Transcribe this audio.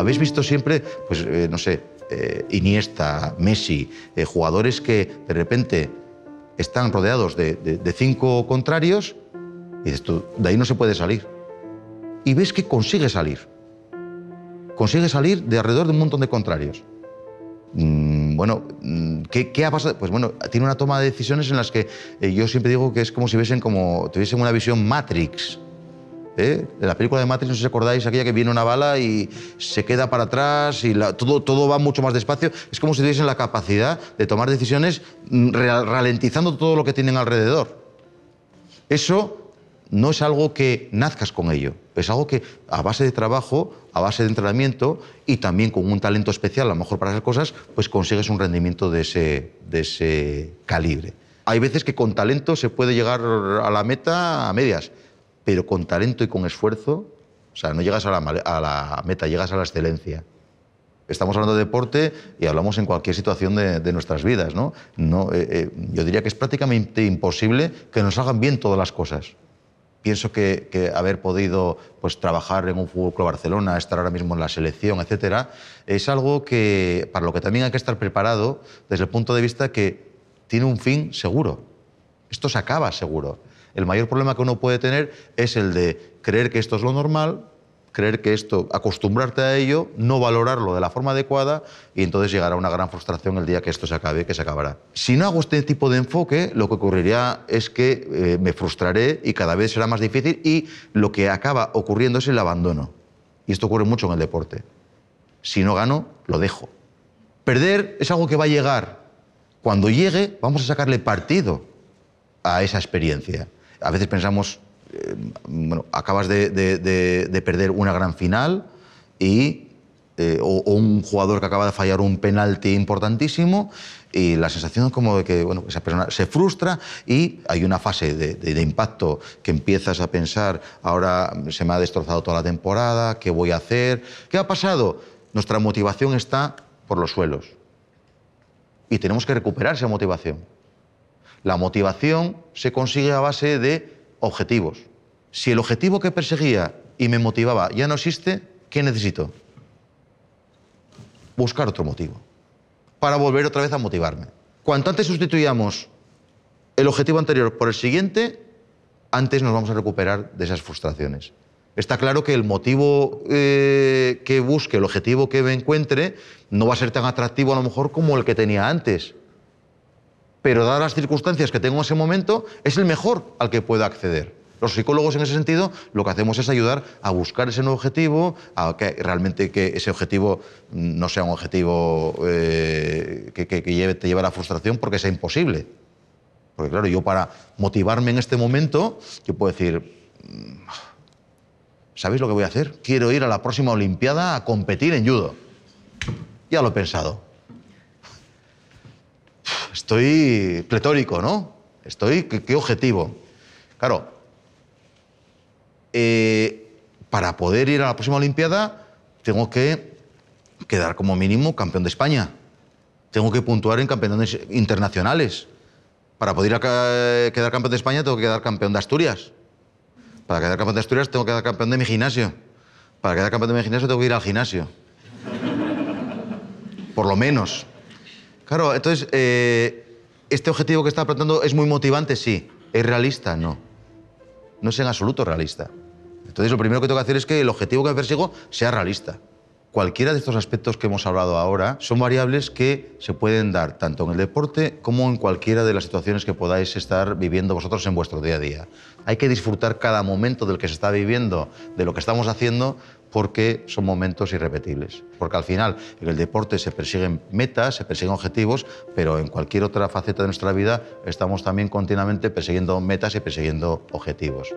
habéis visto siempre, pues eh, no sé, eh, Iniesta, Messi, eh, jugadores que de repente están rodeados de, cinco contrarios y tú, de ahí no se puede salir. Y ves que consigue salir. Consigue salir de alrededor de un montón de contrarios. Mm, bueno, mm, ¿qué, ha pasado? Pues bueno, tiene una toma de decisiones en las que yo siempre digo que es como si como tuviesen una visión Matrix en ¿eh? La película de Matrix, no sé si acordáis, aquella que viene una bala y se queda para atrás y todo, todo va mucho más despacio. Es como si tuviesen la capacidad de tomar decisiones mm, ralentizando todo lo que tienen alrededor. Eso no es algo que nazcas con ello, es algo que a base de trabajo, a base de entrenamiento y también con un talento especial, a lo mejor para hacer cosas, pues consigues un rendimiento de ese, de ese calibre. Hay veces que con talento se puede llegar a la meta a medias, pero con talento y con esfuerzo, o sea, no llegas a la, meta, llegas a la excelencia. Estamos hablando de deporte y hablamos en cualquier situación de, nuestras vidas, ¿no? no eh, eh, yo diría que es prácticamente imposible que nos hagan bien todas las cosas pienso que, que, haber podido pues, trabajar en un Fútbol Club Barcelona, estar ahora mismo en la selección, etcétera, es algo que, para lo que también hay que estar preparado desde el punto de vista que tiene un fin seguro. Esto se acaba seguro. El mayor problema que uno puede tener es el de creer que esto es lo normal, creer que esto, acostumbrarte a ello, no valorarlo de la forma adecuada y entonces llegará una gran frustración el día que esto se acabe, que se acabará. Si no hago este tipo de enfoque, lo que ocurriría es que eh, me frustraré y cada vez será más difícil y lo que acaba ocurriendo es el abandono. Y esto ocurre mucho en el deporte. Si no gano, lo dejo. Perder es algo que va a llegar. Cuando llegue, vamos a sacarle partido a esa experiencia a veces pensamos, eh, bueno, acabas de, perder una gran final y, eh, o, un jugador que acaba de fallar un penalti importantísimo y la sensación es como de que esa persona se frustra y hay una fase de, impacto que empiezas a pensar, ahora se me ha destrozado toda la temporada, ¿qué voy a hacer? ¿Qué ha pasado? Nuestra motivación está por los suelos y tenemos que recuperar esa motivación. La motivación se consigue a base de objetivos. Si el objetivo que perseguía y me motivaba ya no existe, ¿qué necesito? Buscar otro motivo para volver otra vez a motivarme. Cuanto antes sustituyamos el objetivo anterior por el siguiente, antes nos vamos a recuperar de esas frustraciones. Está claro que el motivo eh, que busque, el objetivo que me encuentre, no va a ser tan atractivo a lo mejor como el que tenía antes pero dadas las circunstancias que tengo en ese momento, es el mejor al que puedo acceder. Los psicólogos en ese sentido lo que hacemos es ayudar a buscar ese nuevo objetivo, a que realmente que ese objetivo no sea un objetivo eh, que, lleve, te lleve a la frustración porque sea imposible. Porque claro, yo para motivarme en este momento, yo puedo decir, mm, ¿sabéis lo que voy a hacer? Quiero ir a la próxima Olimpiada a competir en judo. Ya lo he pensado estoy pletórico, ¿no? Estoy, ¿qué, objetivo? Claro, eh, para poder ir a la próxima Olimpiada tengo que quedar como mínimo campeón de España. Tengo que puntuar en campeones internacionales. Para poder quedar campeón de España tengo que quedar campeón de Asturias. Para quedar campeón de Asturias tengo que quedar campeón de mi gimnasio. Para quedar campeón de mi gimnasio tengo que ir al gimnasio. Por lo menos. Claro, entonces, eh, ¿este objetivo que está planteando es muy motivante? Sí. ¿Es realista? No. No es en absoluto realista. Entonces, lo primero que tengo que hacer es que el objetivo que persigo sea realista. Cualquiera de estos aspectos que hemos hablado ahora son variables que se pueden dar tanto en el deporte como en cualquiera de las situaciones que podáis estar viviendo vosotros en vuestro día a día. Hay que disfrutar cada momento del que se está viviendo, de lo que estamos haciendo, porque son momentos irrepetibles. Porque al final en el deporte se persiguen metas, se persiguen objetivos, pero en cualquier otra faceta de nuestra vida estamos también continuamente persiguiendo metas y persiguiendo objetivos.